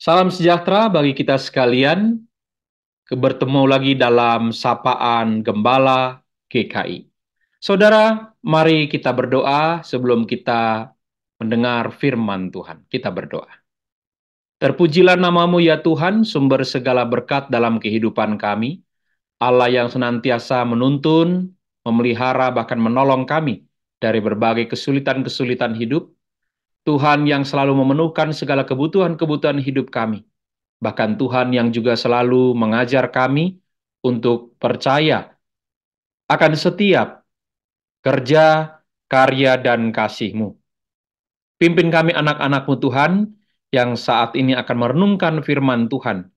Salam sejahtera bagi kita sekalian. Bertemu lagi dalam sapaan Gembala GKI. Saudara, mari kita berdoa sebelum kita mendengar firman Tuhan. Kita berdoa. Terpujilah namamu ya Tuhan, sumber segala berkat dalam kehidupan kami. Allah yang senantiasa menuntun, memelihara, bahkan menolong kami dari berbagai kesulitan-kesulitan hidup Tuhan yang selalu memenuhkan segala kebutuhan-kebutuhan hidup kami. Bahkan Tuhan yang juga selalu mengajar kami untuk percaya akan setiap kerja, karya, dan kasih-Mu. Pimpin kami anak-anak-Mu Tuhan yang saat ini akan merenungkan firman Tuhan.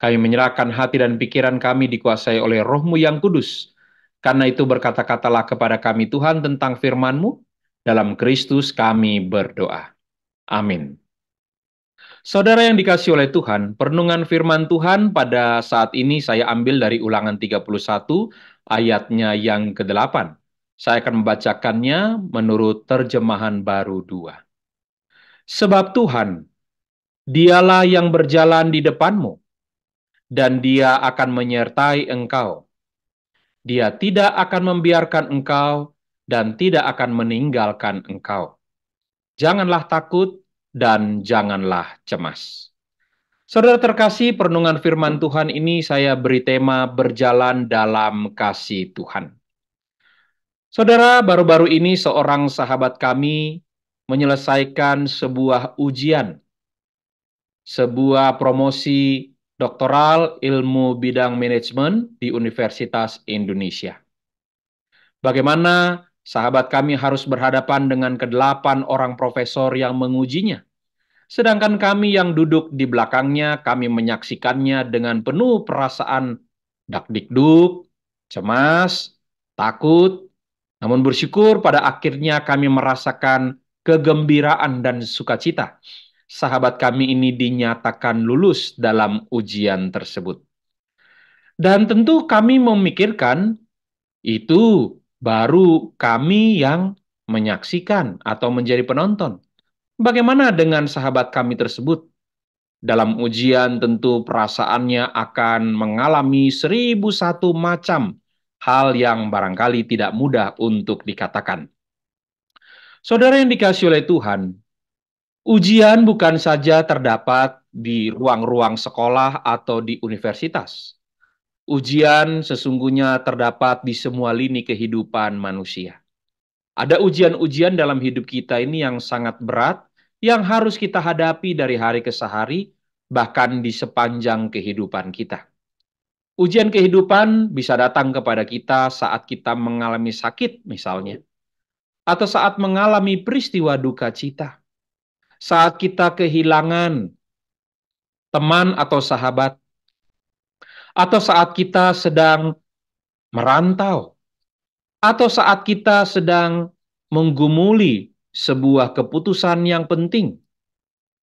Kami menyerahkan hati dan pikiran kami dikuasai oleh rohmu yang kudus. Karena itu berkata-katalah kepada kami Tuhan tentang firman-Mu, dalam Kristus kami berdoa. Amin. Saudara yang dikasih oleh Tuhan, perenungan firman Tuhan pada saat ini saya ambil dari ulangan 31 ayatnya yang ke-8. Saya akan membacakannya menurut terjemahan baru dua. Sebab Tuhan, dialah yang berjalan di depanmu, dan dia akan menyertai engkau. Dia tidak akan membiarkan engkau dan tidak akan meninggalkan engkau. Janganlah takut dan janganlah cemas. Saudara terkasih, perenungan firman Tuhan ini saya beri tema berjalan dalam kasih Tuhan. Saudara, baru-baru ini seorang sahabat kami menyelesaikan sebuah ujian, sebuah promosi doktoral ilmu bidang manajemen di Universitas Indonesia. Bagaimana Sahabat kami harus berhadapan dengan kedelapan orang profesor yang mengujinya. Sedangkan kami yang duduk di belakangnya, kami menyaksikannya dengan penuh perasaan dakdikduk, cemas, takut, namun bersyukur pada akhirnya kami merasakan kegembiraan dan sukacita. Sahabat kami ini dinyatakan lulus dalam ujian tersebut. Dan tentu kami memikirkan itu baru kami yang menyaksikan atau menjadi penonton. Bagaimana dengan sahabat kami tersebut? Dalam ujian tentu perasaannya akan mengalami seribu satu macam hal yang barangkali tidak mudah untuk dikatakan. Saudara yang dikasih oleh Tuhan, ujian bukan saja terdapat di ruang-ruang sekolah atau di universitas. Ujian sesungguhnya terdapat di semua lini kehidupan manusia. Ada ujian-ujian dalam hidup kita ini yang sangat berat, yang harus kita hadapi dari hari ke hari, bahkan di sepanjang kehidupan kita. Ujian kehidupan bisa datang kepada kita saat kita mengalami sakit, misalnya, atau saat mengalami peristiwa duka cita, saat kita kehilangan teman atau sahabat, atau saat kita sedang merantau, atau saat kita sedang menggumuli sebuah keputusan yang penting,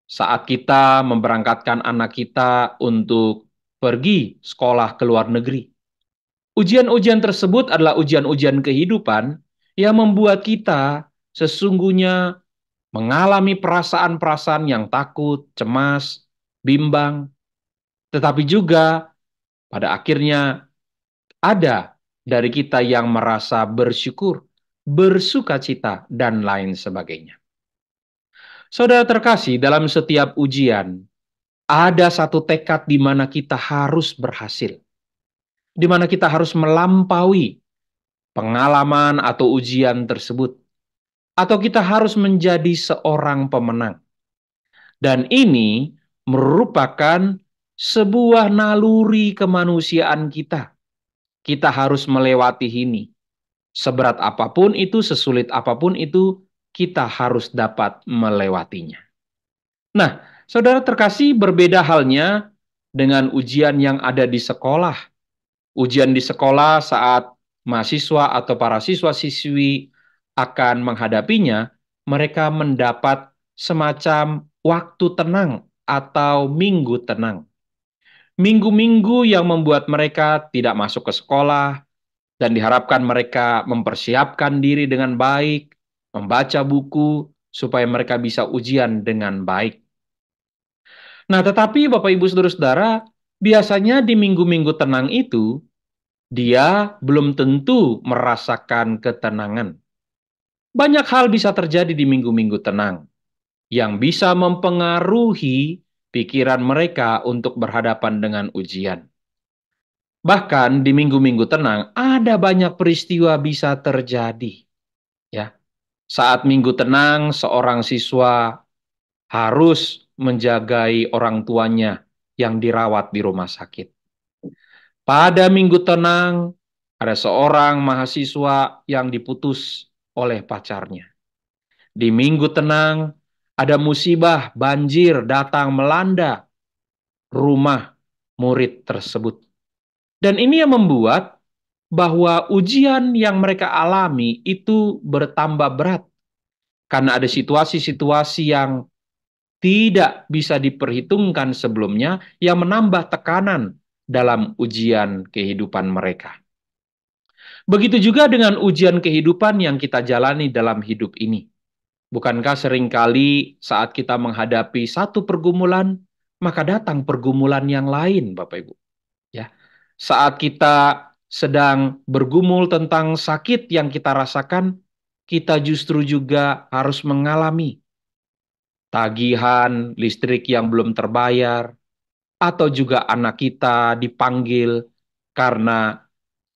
saat kita memberangkatkan anak kita untuk pergi sekolah ke luar negeri. Ujian-ujian tersebut adalah ujian-ujian kehidupan yang membuat kita sesungguhnya mengalami perasaan-perasaan yang takut, cemas, bimbang, tetapi juga pada akhirnya ada dari kita yang merasa bersyukur, bersuka cita dan lain sebagainya. Saudara terkasih, dalam setiap ujian ada satu tekad di mana kita harus berhasil. Di mana kita harus melampaui pengalaman atau ujian tersebut. Atau kita harus menjadi seorang pemenang. Dan ini merupakan sebuah naluri kemanusiaan kita. Kita harus melewati ini. Seberat apapun itu, sesulit apapun itu, kita harus dapat melewatinya. Nah, saudara terkasih, berbeda halnya dengan ujian yang ada di sekolah. Ujian di sekolah saat mahasiswa atau para siswa-siswi akan menghadapinya, mereka mendapat semacam waktu tenang atau minggu tenang minggu-minggu yang membuat mereka tidak masuk ke sekolah, dan diharapkan mereka mempersiapkan diri dengan baik, membaca buku, supaya mereka bisa ujian dengan baik. Nah, tetapi Bapak Ibu Saudara-saudara, biasanya di minggu-minggu tenang itu, dia belum tentu merasakan ketenangan. Banyak hal bisa terjadi di minggu-minggu tenang yang bisa mempengaruhi pikiran mereka untuk berhadapan dengan ujian. Bahkan di minggu-minggu tenang ada banyak peristiwa bisa terjadi. Ya. Saat minggu tenang seorang siswa harus menjagai orang tuanya yang dirawat di rumah sakit. Pada minggu tenang ada seorang mahasiswa yang diputus oleh pacarnya. Di minggu tenang ada musibah, banjir datang melanda rumah murid tersebut. Dan ini yang membuat bahwa ujian yang mereka alami itu bertambah berat. Karena ada situasi-situasi yang tidak bisa diperhitungkan sebelumnya yang menambah tekanan dalam ujian kehidupan mereka. Begitu juga dengan ujian kehidupan yang kita jalani dalam hidup ini. Bukankah seringkali saat kita menghadapi satu pergumulan, maka datang pergumulan yang lain, Bapak Ibu? Ya. Saat kita sedang bergumul tentang sakit yang kita rasakan, kita justru juga harus mengalami tagihan listrik yang belum terbayar, atau juga anak kita dipanggil karena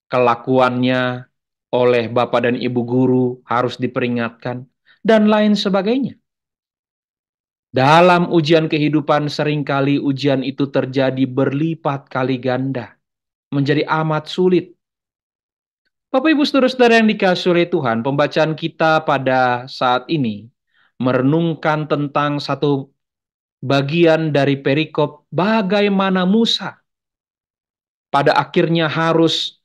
kelakuannya oleh bapak dan ibu guru harus diperingatkan dan lain sebagainya. Dalam ujian kehidupan seringkali ujian itu terjadi berlipat kali ganda, menjadi amat sulit. Bapak Ibu Saudara-saudara yang dikasih oleh Tuhan, pembacaan kita pada saat ini merenungkan tentang satu bagian dari perikop bagaimana Musa pada akhirnya harus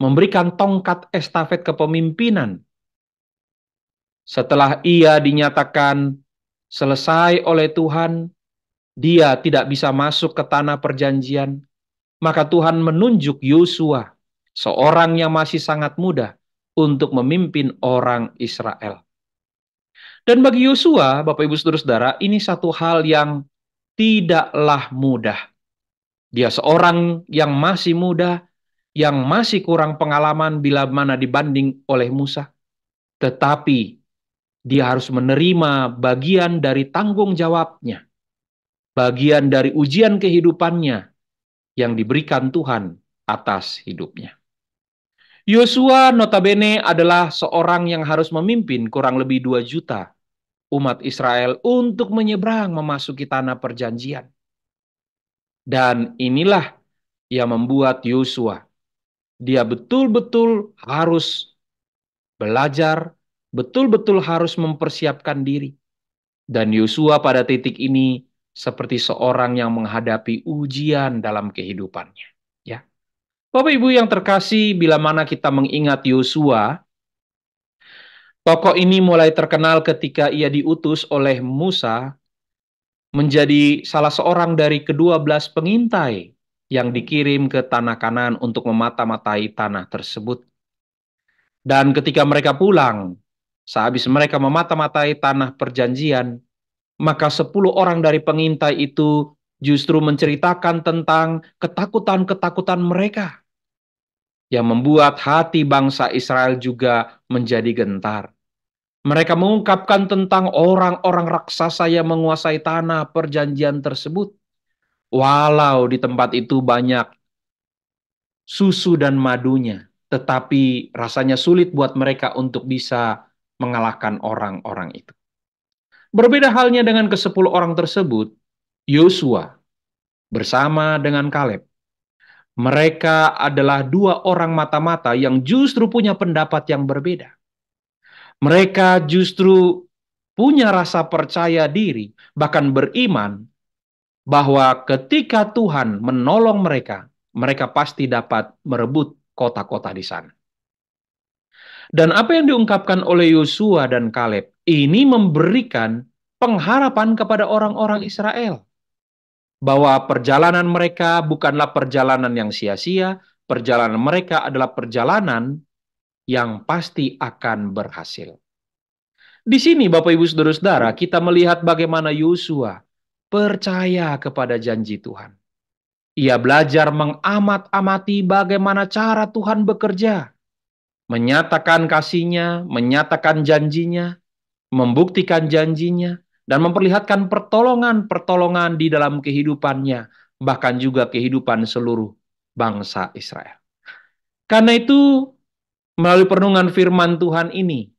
memberikan tongkat estafet kepemimpinan setelah ia dinyatakan selesai oleh Tuhan, dia tidak bisa masuk ke tanah perjanjian. Maka Tuhan menunjuk Yosua, seorang yang masih sangat muda, untuk memimpin orang Israel. Dan bagi Yosua, Bapak Ibu Saudara-saudara, ini satu hal yang tidaklah mudah. Dia seorang yang masih muda, yang masih kurang pengalaman bila mana dibanding oleh Musa. Tetapi dia harus menerima bagian dari tanggung jawabnya, bagian dari ujian kehidupannya yang diberikan Tuhan atas hidupnya. Yosua notabene adalah seorang yang harus memimpin kurang lebih 2 juta umat Israel untuk menyeberang memasuki tanah perjanjian. Dan inilah yang membuat Yosua dia betul-betul harus belajar betul-betul harus mempersiapkan diri. Dan Yosua pada titik ini seperti seorang yang menghadapi ujian dalam kehidupannya. Ya, Bapak Ibu yang terkasih, bila mana kita mengingat Yosua, tokoh ini mulai terkenal ketika ia diutus oleh Musa menjadi salah seorang dari kedua belas pengintai yang dikirim ke tanah kanan untuk memata-matai tanah tersebut. Dan ketika mereka pulang, Sehabis mereka memata-matai tanah perjanjian, maka sepuluh orang dari pengintai itu justru menceritakan tentang ketakutan-ketakutan mereka yang membuat hati bangsa Israel juga menjadi gentar. Mereka mengungkapkan tentang orang-orang raksasa yang menguasai tanah perjanjian tersebut. Walau di tempat itu banyak susu dan madunya, tetapi rasanya sulit buat mereka untuk bisa mengalahkan orang-orang itu. Berbeda halnya dengan kesepuluh orang tersebut, Yosua bersama dengan Kaleb. Mereka adalah dua orang mata-mata yang justru punya pendapat yang berbeda. Mereka justru punya rasa percaya diri, bahkan beriman bahwa ketika Tuhan menolong mereka, mereka pasti dapat merebut kota-kota di sana. Dan apa yang diungkapkan oleh Yosua dan Kaleb ini memberikan pengharapan kepada orang-orang Israel bahwa perjalanan mereka bukanlah perjalanan yang sia-sia, perjalanan mereka adalah perjalanan yang pasti akan berhasil. Di sini Bapak Ibu Saudara-saudara, kita melihat bagaimana Yosua percaya kepada janji Tuhan. Ia belajar mengamat-amati bagaimana cara Tuhan bekerja menyatakan kasihnya, menyatakan janjinya, membuktikan janjinya, dan memperlihatkan pertolongan-pertolongan di dalam kehidupannya, bahkan juga kehidupan seluruh bangsa Israel. Karena itu, melalui perenungan firman Tuhan ini,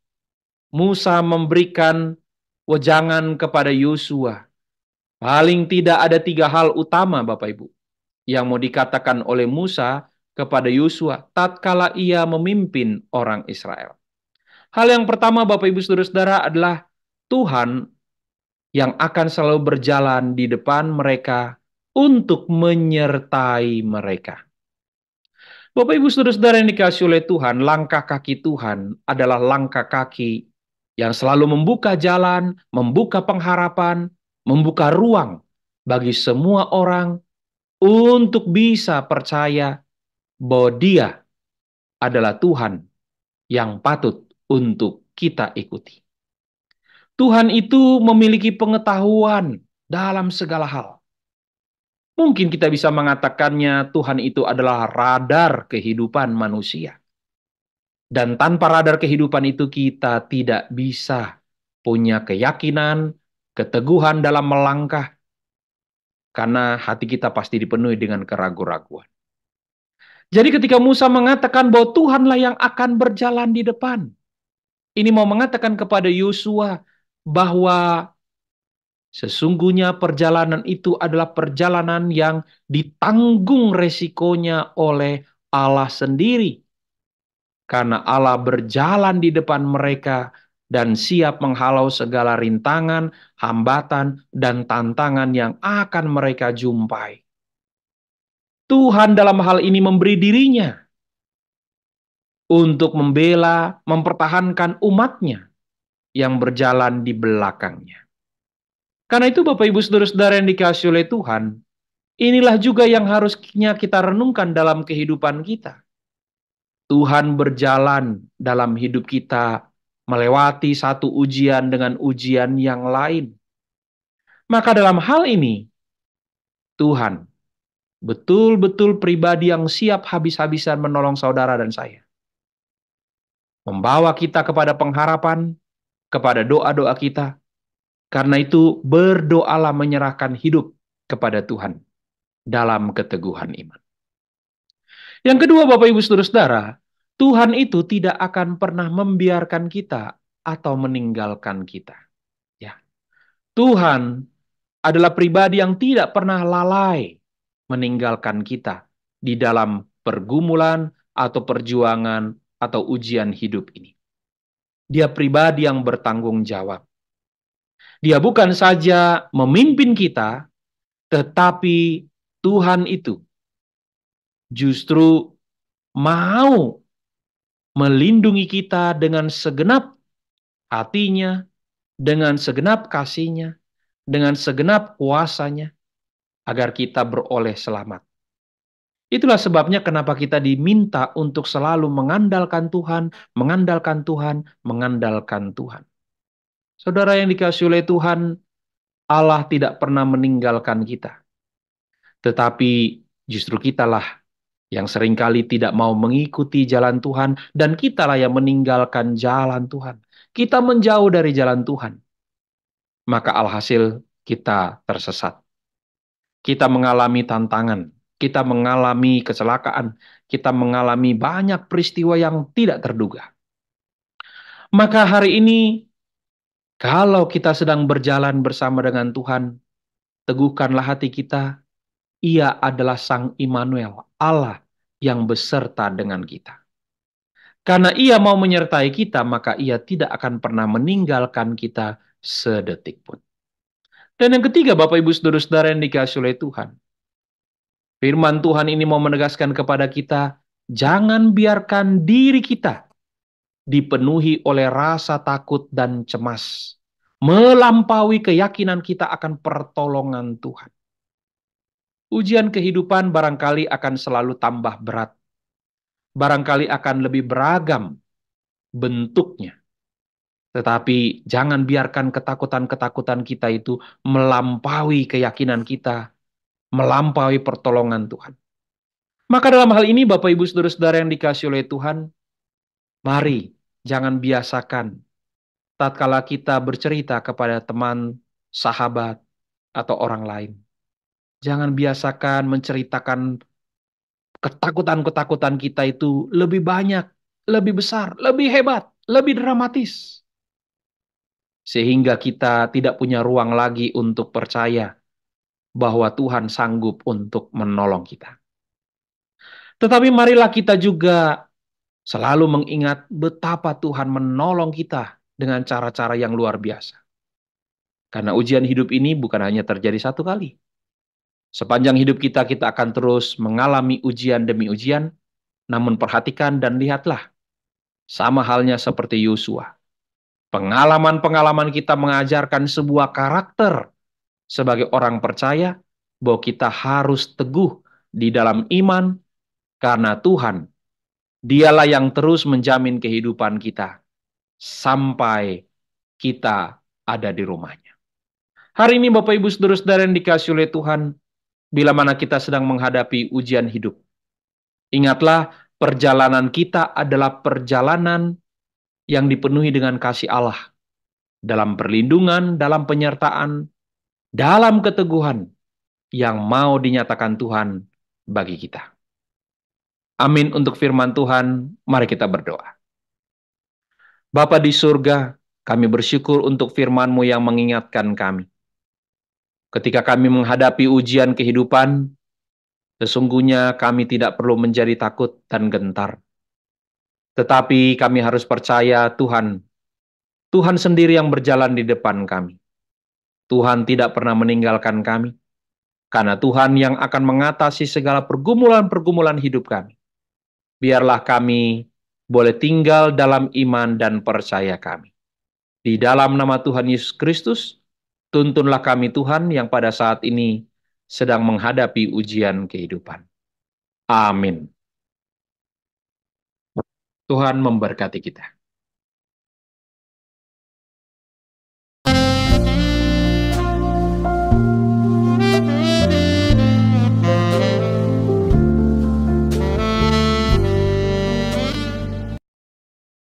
Musa memberikan wejangan kepada Yosua. Paling tidak ada tiga hal utama, Bapak Ibu, yang mau dikatakan oleh Musa kepada Yosua tatkala ia memimpin orang Israel. Hal yang pertama Bapak Ibu Saudara-saudara adalah Tuhan yang akan selalu berjalan di depan mereka untuk menyertai mereka. Bapak Ibu Saudara-saudara yang dikasih oleh Tuhan, langkah kaki Tuhan adalah langkah kaki yang selalu membuka jalan, membuka pengharapan, membuka ruang bagi semua orang untuk bisa percaya bahwa Dia adalah Tuhan yang patut untuk kita ikuti. Tuhan itu memiliki pengetahuan dalam segala hal. Mungkin kita bisa mengatakannya, Tuhan itu adalah radar kehidupan manusia, dan tanpa radar kehidupan itu, kita tidak bisa punya keyakinan, keteguhan dalam melangkah, karena hati kita pasti dipenuhi dengan keraguan-raguan. Jadi ketika Musa mengatakan bahwa Tuhanlah yang akan berjalan di depan. Ini mau mengatakan kepada Yosua bahwa sesungguhnya perjalanan itu adalah perjalanan yang ditanggung resikonya oleh Allah sendiri. Karena Allah berjalan di depan mereka dan siap menghalau segala rintangan, hambatan, dan tantangan yang akan mereka jumpai. Tuhan dalam hal ini memberi dirinya untuk membela, mempertahankan umatnya yang berjalan di belakangnya. Karena itu Bapak Ibu Saudara-saudara yang dikasih oleh Tuhan, inilah juga yang harusnya kita renungkan dalam kehidupan kita. Tuhan berjalan dalam hidup kita melewati satu ujian dengan ujian yang lain. Maka dalam hal ini, Tuhan betul-betul pribadi yang siap habis-habisan menolong saudara dan saya. Membawa kita kepada pengharapan, kepada doa-doa kita. Karena itu berdoalah menyerahkan hidup kepada Tuhan dalam keteguhan iman. Yang kedua Bapak Ibu saudara Tuhan itu tidak akan pernah membiarkan kita atau meninggalkan kita. Ya. Tuhan adalah pribadi yang tidak pernah lalai meninggalkan kita di dalam pergumulan atau perjuangan atau ujian hidup ini. Dia pribadi yang bertanggung jawab. Dia bukan saja memimpin kita, tetapi Tuhan itu justru mau melindungi kita dengan segenap hatinya, dengan segenap kasihnya, dengan segenap kuasanya, agar kita beroleh selamat. Itulah sebabnya kenapa kita diminta untuk selalu mengandalkan Tuhan, mengandalkan Tuhan, mengandalkan Tuhan. Saudara yang dikasih oleh Tuhan, Allah tidak pernah meninggalkan kita. Tetapi justru kitalah yang seringkali tidak mau mengikuti jalan Tuhan dan kitalah yang meninggalkan jalan Tuhan. Kita menjauh dari jalan Tuhan. Maka alhasil kita tersesat kita mengalami tantangan, kita mengalami kecelakaan, kita mengalami banyak peristiwa yang tidak terduga. Maka hari ini, kalau kita sedang berjalan bersama dengan Tuhan, teguhkanlah hati kita, Ia adalah Sang Immanuel, Allah yang beserta dengan kita. Karena Ia mau menyertai kita, maka Ia tidak akan pernah meninggalkan kita sedetik pun. Dan yang ketiga Bapak Ibu Saudara-saudara yang dikasih oleh Tuhan. Firman Tuhan ini mau menegaskan kepada kita, jangan biarkan diri kita dipenuhi oleh rasa takut dan cemas. Melampaui keyakinan kita akan pertolongan Tuhan. Ujian kehidupan barangkali akan selalu tambah berat. Barangkali akan lebih beragam bentuknya. Tetapi jangan biarkan ketakutan-ketakutan kita itu melampaui keyakinan kita, melampaui pertolongan Tuhan. Maka dalam hal ini Bapak Ibu Saudara-saudara yang dikasih oleh Tuhan, mari jangan biasakan tatkala kita bercerita kepada teman, sahabat, atau orang lain. Jangan biasakan menceritakan ketakutan-ketakutan kita itu lebih banyak, lebih besar, lebih hebat, lebih dramatis sehingga kita tidak punya ruang lagi untuk percaya bahwa Tuhan sanggup untuk menolong kita. Tetapi marilah kita juga selalu mengingat betapa Tuhan menolong kita dengan cara-cara yang luar biasa. Karena ujian hidup ini bukan hanya terjadi satu kali. Sepanjang hidup kita, kita akan terus mengalami ujian demi ujian. Namun perhatikan dan lihatlah. Sama halnya seperti Yosua. Pengalaman-pengalaman kita mengajarkan sebuah karakter sebagai orang percaya bahwa kita harus teguh di dalam iman karena Tuhan dialah yang terus menjamin kehidupan kita sampai kita ada di rumahnya. Hari ini Bapak Ibu Saudara-saudara yang dikasih oleh Tuhan, bila mana kita sedang menghadapi ujian hidup. Ingatlah perjalanan kita adalah perjalanan yang dipenuhi dengan kasih Allah dalam perlindungan, dalam penyertaan, dalam keteguhan yang mau dinyatakan Tuhan bagi kita. Amin untuk firman Tuhan, mari kita berdoa. Bapa di surga, kami bersyukur untuk firman-Mu yang mengingatkan kami. Ketika kami menghadapi ujian kehidupan, sesungguhnya kami tidak perlu menjadi takut dan gentar tetapi kami harus percaya Tuhan. Tuhan sendiri yang berjalan di depan kami. Tuhan tidak pernah meninggalkan kami. Karena Tuhan yang akan mengatasi segala pergumulan-pergumulan hidup kami. Biarlah kami boleh tinggal dalam iman dan percaya kami. Di dalam nama Tuhan Yesus Kristus, tuntunlah kami Tuhan yang pada saat ini sedang menghadapi ujian kehidupan. Amin. Tuhan memberkati kita.